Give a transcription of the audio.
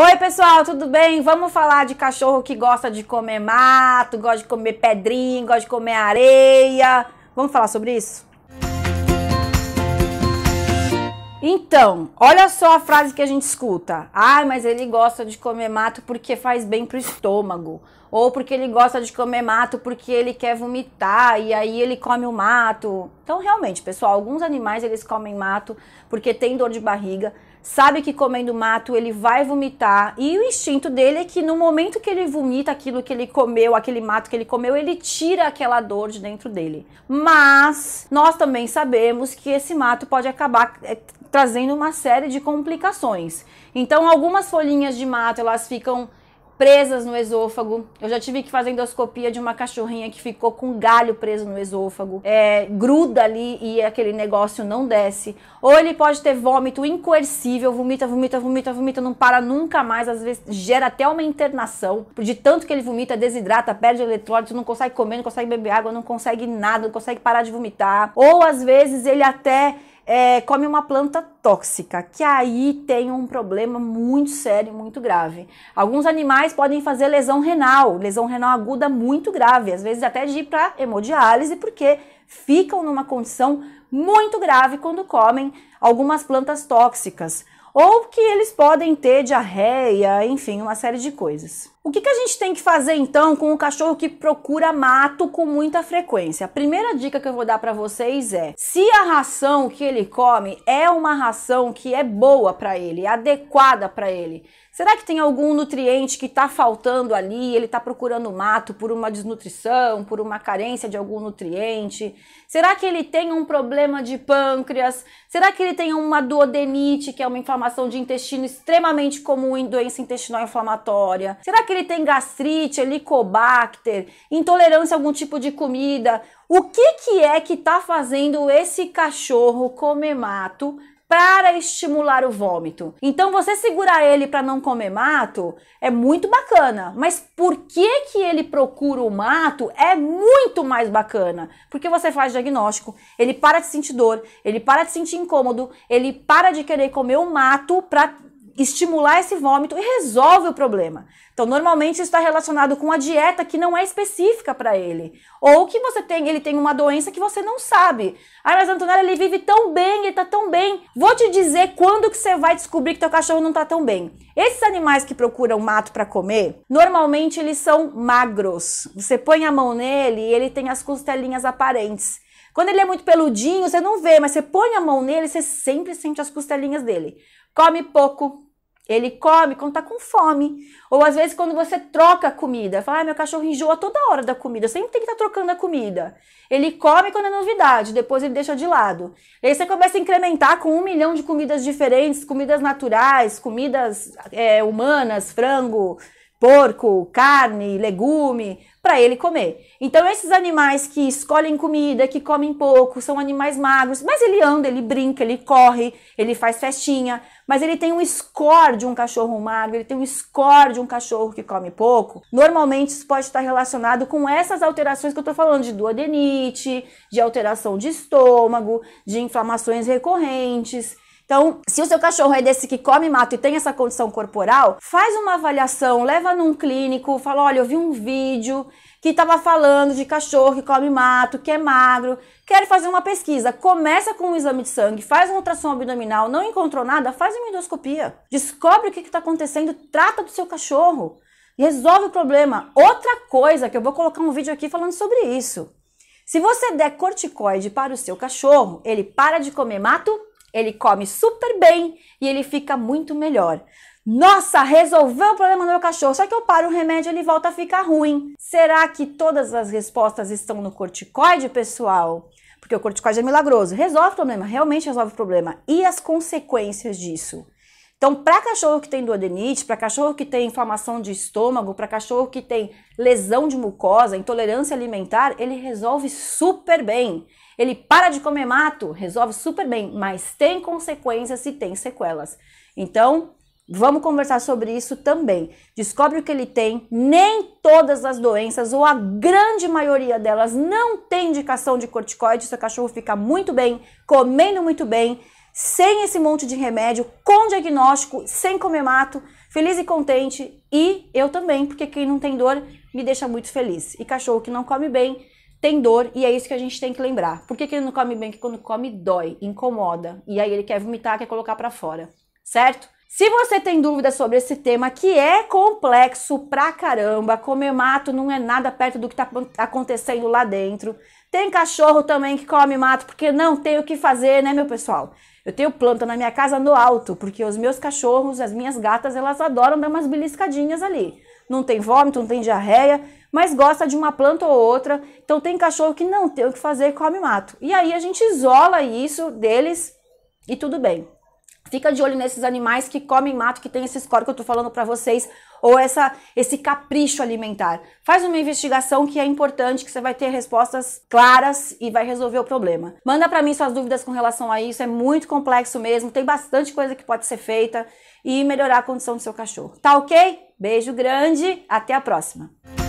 Oi, pessoal, tudo bem? Vamos falar de cachorro que gosta de comer mato, gosta de comer pedrinho, gosta de comer areia. Vamos falar sobre isso? Então, olha só a frase que a gente escuta. ah, mas ele gosta de comer mato porque faz bem pro estômago. Ou porque ele gosta de comer mato porque ele quer vomitar e aí ele come o mato. Então, realmente, pessoal, alguns animais eles comem mato porque tem dor de barriga, sabe que comendo mato ele vai vomitar e o instinto dele é que no momento que ele vomita aquilo que ele comeu, aquele mato que ele comeu, ele tira aquela dor de dentro dele. Mas nós também sabemos que esse mato pode acabar eh, trazendo uma série de complicações. Então algumas folhinhas de mato elas ficam presas no esôfago. Eu já tive que fazer endoscopia de uma cachorrinha que ficou com um galho preso no esôfago. É, gruda ali e aquele negócio não desce. Ou ele pode ter vômito incoercível, vomita, vomita, vomita, vomita, não para nunca mais. Às vezes gera até uma internação. De tanto que ele vomita, desidrata, perde eletrólitos, não consegue comer, não consegue beber água, não consegue nada, não consegue parar de vomitar. Ou às vezes ele até é, come uma planta tóxica, que aí tem um problema muito sério, muito grave. Alguns animais podem fazer lesão renal, lesão renal aguda muito grave, às vezes até de ir para hemodiálise, porque ficam numa condição muito grave quando comem algumas plantas tóxicas ou que eles podem ter diarreia, enfim, uma série de coisas. O que, que a gente tem que fazer então com o cachorro que procura mato com muita frequência? A primeira dica que eu vou dar para vocês é: se a ração que ele come é uma ração que é boa para ele, adequada para ele, Será que tem algum nutriente que está faltando ali? Ele está procurando mato por uma desnutrição, por uma carência de algum nutriente? Será que ele tem um problema de pâncreas? Será que ele tem uma duodenite, que é uma inflamação de intestino extremamente comum em doença intestinal inflamatória? Será que ele tem gastrite, helicobacter, intolerância a algum tipo de comida? O que, que é que está fazendo esse cachorro comer mato para estimular o vômito. Então você segurar ele para não comer mato é muito bacana, mas por que que ele procura o mato é muito mais bacana, porque você faz diagnóstico, ele para de sentir dor, ele para de sentir incômodo, ele para de querer comer o mato para estimular esse vômito e resolve o problema. Então, normalmente isso está relacionado com a dieta que não é específica para ele, ou que você tem, ele tem uma doença que você não sabe. Ah, mas Antonella, ele vive tão bem, ele está tão bem. Vou te dizer quando que você vai descobrir que teu cachorro não está tão bem. Esses animais que procuram mato para comer, normalmente eles são magros. Você põe a mão nele e ele tem as costelinhas aparentes. Quando ele é muito peludinho, você não vê, mas você põe a mão nele, você sempre sente as costelinhas dele. Come pouco, ele come quando tá com fome. Ou às vezes quando você troca a comida. Fala, ah, meu cachorro enjoa toda hora da comida. Sempre tem que estar tá trocando a comida. Ele come quando é novidade, depois ele deixa de lado. E aí você começa a incrementar com um milhão de comidas diferentes, comidas naturais, comidas é, humanas, frango, porco, carne, legume, para ele comer. Então esses animais que escolhem comida, que comem pouco, são animais magros, mas ele anda, ele brinca, ele corre, ele faz festinha, mas ele tem um score de um cachorro magro, ele tem um score de um cachorro que come pouco. Normalmente isso pode estar relacionado com essas alterações que eu estou falando de duodenite, de alteração de estômago, de inflamações recorrentes. Então, se o seu cachorro é desse que come mato e tem essa condição corporal, faz uma avaliação, leva num clínico, fala: olha, eu vi um vídeo que estava falando de cachorro que come mato, que é magro, quer fazer uma pesquisa, começa com um exame de sangue, faz uma ultrassom abdominal, não encontrou nada, faz uma endoscopia, descobre o que está acontecendo, trata do seu cachorro, resolve o problema. Outra coisa que eu vou colocar um vídeo aqui falando sobre isso. Se você der corticoide para o seu cachorro, ele para de comer mato ele come super bem e ele fica muito melhor. Nossa, resolveu o problema do meu cachorro, só que eu paro o remédio e ele volta a ficar ruim. Será que todas as respostas estão no corticoide, pessoal? Porque o corticoide é milagroso, resolve o problema, realmente resolve o problema. E as consequências disso? Então, para cachorro que tem duodenite, para cachorro que tem inflamação de estômago, para cachorro que tem lesão de mucosa, intolerância alimentar, ele resolve super bem. Ele para de comer mato, resolve super bem, mas tem consequências e tem sequelas. Então, Vamos conversar sobre isso também. Descobre o que ele tem. Nem todas as doenças, ou a grande maioria delas, não tem indicação de corticoide. Seu cachorro fica muito bem, comendo muito bem sem esse monte de remédio, com diagnóstico, sem comer mato, feliz e contente. E eu também, porque quem não tem dor me deixa muito feliz. E cachorro que não come bem tem dor e é isso que a gente tem que lembrar. Por que, que ele não come bem? Que quando come dói, incomoda. E aí ele quer vomitar, quer colocar para fora, certo? Se você tem dúvidas sobre esse tema que é complexo pra caramba, comer mato não é nada perto do que tá acontecendo lá dentro. Tem cachorro também que come mato porque não tem o que fazer, né, meu pessoal? Eu tenho planta na minha casa no alto, porque os meus cachorros, as minhas gatas, elas adoram dar umas beliscadinhas ali. Não tem vômito, não tem diarreia, mas gosta de uma planta ou outra. Então tem cachorro que não tem o que fazer, come mato. E aí a gente isola isso deles e tudo bem. Fica de olho nesses animais que comem mato, que tem esse score que eu tô falando para vocês, ou essa, esse capricho alimentar. Faz uma investigação que é importante, que você vai ter respostas claras e vai resolver o problema. Manda para mim suas dúvidas com relação a isso, é muito complexo mesmo, tem bastante coisa que pode ser feita e melhorar a condição do seu cachorro. Tá ok? Beijo grande, até a próxima!